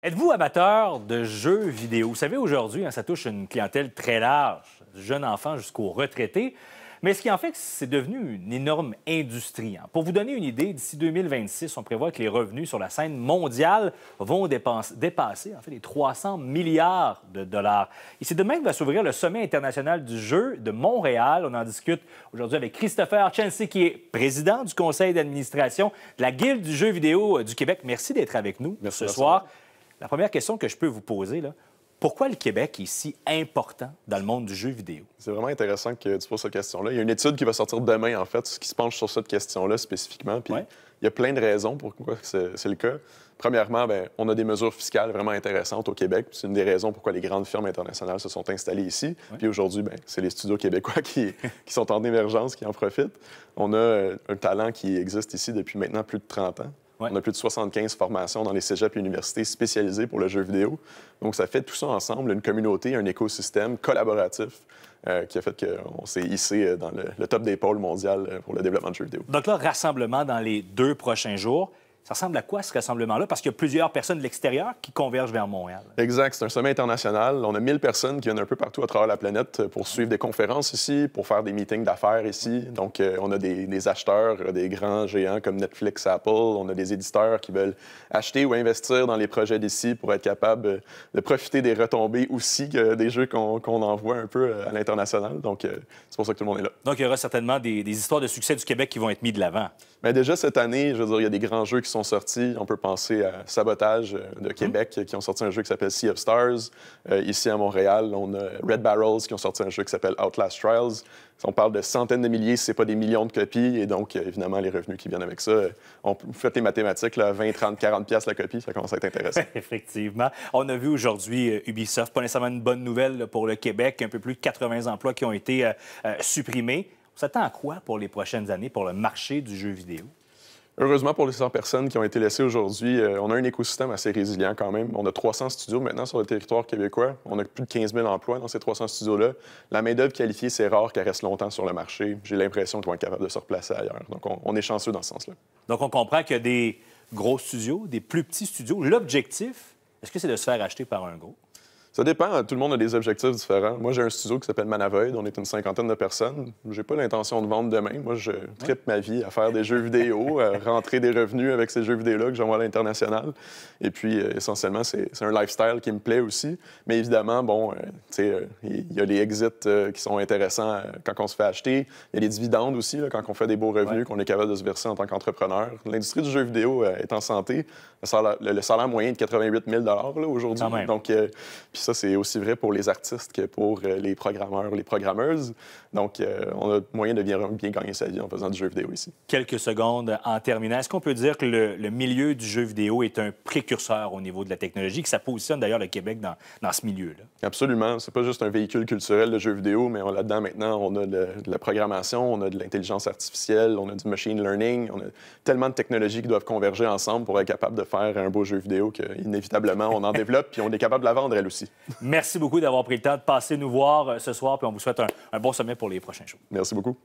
Êtes-vous amateur de jeux vidéo? Vous savez, aujourd'hui, hein, ça touche une clientèle très large, du jeune enfant jusqu'aux retraités. Mais ce qui en fait c'est devenu une énorme industrie. Hein. Pour vous donner une idée, d'ici 2026, on prévoit que les revenus sur la scène mondiale vont dépasser en fait, les 300 milliards de dollars. Et c'est demain que va s'ouvrir le Sommet international du jeu de Montréal. On en discute aujourd'hui avec Christopher Chelsea, qui est président du conseil d'administration de la Guilde du jeu vidéo euh, du Québec. Merci d'être avec nous ce soir. La première question que je peux vous poser, là, pourquoi le Québec est si important dans le monde du jeu vidéo? C'est vraiment intéressant que tu poses cette question-là. Il y a une étude qui va sortir demain, en fait, qui se penche sur cette question-là spécifiquement. Puis il y a plein de raisons pourquoi c'est le cas. Premièrement, ben, on a des mesures fiscales vraiment intéressantes au Québec. C'est une des raisons pourquoi les grandes firmes internationales se sont installées ici. Puis aujourd'hui, ben, c'est les studios québécois qui, qui, sont en émergence, qui en profitent. On a euh, un talent qui existe ici depuis maintenant plus de 30 ans. On a plus de 75 formations dans les cégeps et universités spécialisées pour le jeu vidéo. Donc, ça fait tout ça ensemble, une communauté, un écosystème collaboratif euh, qui a fait qu'on s'est hissé euh, dans le, le, top des pôles mondial euh, pour le développement de jeux vidéo. Donc là, rassemblement dans les deux prochains jours. Ça ressemble à quoi ce rassemblement-là? Parce qu'il y a plusieurs personnes de l'extérieur qui convergent vers Montréal. Exact. C'est un sommet international. On a 1000 personnes qui viennent un peu partout à travers la planète pour suivre des conférences ici, pour faire des meetings d'affaires ici. Donc, euh, on a des, acheteurs, euh, des grands géants comme Netflix, Apple. On a des éditeurs qui veulent acheter ou investir dans les projets d'ici pour être capable euh, de profiter des retombées aussi des jeux qu'on envoie un peu à l'international. Donc, c'est pour ça que tout le monde est là. Donc, il y aura certainement des, des histoires de succès du Québec qui vont être mises de l'avant. Mais déjà cette année, je veux dire, il y a des grands jeux qui sont sortis. On peut penser à Sabotage euh, de mhm. Québec, qui ont sorti un jeu qui s'appelle Sea of Stars. Euh, ici à Montréal, on a Red Barrels, qui ont sorti un jeu qui s'appelle Outlast Trials. On parle de centaines de milliers, c'est pas des millions de copies. Et donc, euh, évidemment, les revenus qui viennent avec ça. On fait les mathématiques, 20, 30, 40 pièces la copie, ça commence à être intéressant. Effectivement. On a vu aujourd'hui Ubisoft, pas nécessairement une bonne nouvelle pour le Québec, un peu plus de 80 emplois qui ont été supprimés. On s'attend à quoi pour les prochaines années pour le marché du jeu vidéo? Heureusement pour les 100 personnes qui ont été laissées aujourd'hui, euh, on a un écosystème assez résilient quand même. On a 300 studios maintenant sur le territoire québécois. On a plus de 15 000 emplois dans ces 300 studios-là. La main-d'œuvre qualifiée, c'est rare qu'elle reste longtemps sur le marché. J'ai l'impression qu'on vont être capables de se replacer ailleurs. Donc, on, est chanceux dans ce sens-là. Donc, on comprend qu'il y a des gros studios, des plus petits studios. L'objectif, est-ce que c'est de se faire acheter par un groupe? Ça dépend. Tout le monde a des objectifs différents. Moi, j'ai un studio qui s'appelle Manavoid. On est une cinquantaine de personnes. J'ai pas l'intention de vendre demain. Moi, je tripe ma vie à faire des jeux vidéo, à rentrer des revenus avec ces jeux vidéo-là que j'envoie à l'international. Et puis, euh, essentiellement, c'est un lifestyle qui me plaît aussi. Mais évidemment, bon, euh, euh, il y a les exits qui sont intéressants quand on se fait acheter. Il y a les dividendes aussi, quand on fait des beaux revenus, qu'on est capable de se verser en tant qu'entrepreneur. L'industrie du jeu vidéo est en santé. Le salaire, le moyen est de 88 000 aujourd'hui. Donc, ça, c'est aussi vrai pour les artistes que pour euh, les programmeurs, les programmeuses. Donc, euh, on a moyen de bien, gagner sa vie en faisant du jeu vidéo ici. Quelques secondes en terminant. Est-ce qu'on peut dire que le, milieu du jeu vidéo est un précurseur au niveau de la technologie, que ça positionne d'ailleurs le Québec dans, dans ce milieu-là? Absolument. C'est pas juste un véhicule culturel le jeu vidéo, mais là-dedans, maintenant, on a de, la programmation, on a de l'intelligence artificielle, on a du machine learning, on a tellement de technologies qui doivent converger ensemble pour être capable de faire un beau jeu vidéo qu'inévitablement, on en développe puis on est capable de la vendre, elle aussi. Merci beaucoup d'avoir pris le temps de passer nous voir euh, ce soir, puis on vous souhaite un, bon sommet pour les prochains jours. Merci beaucoup.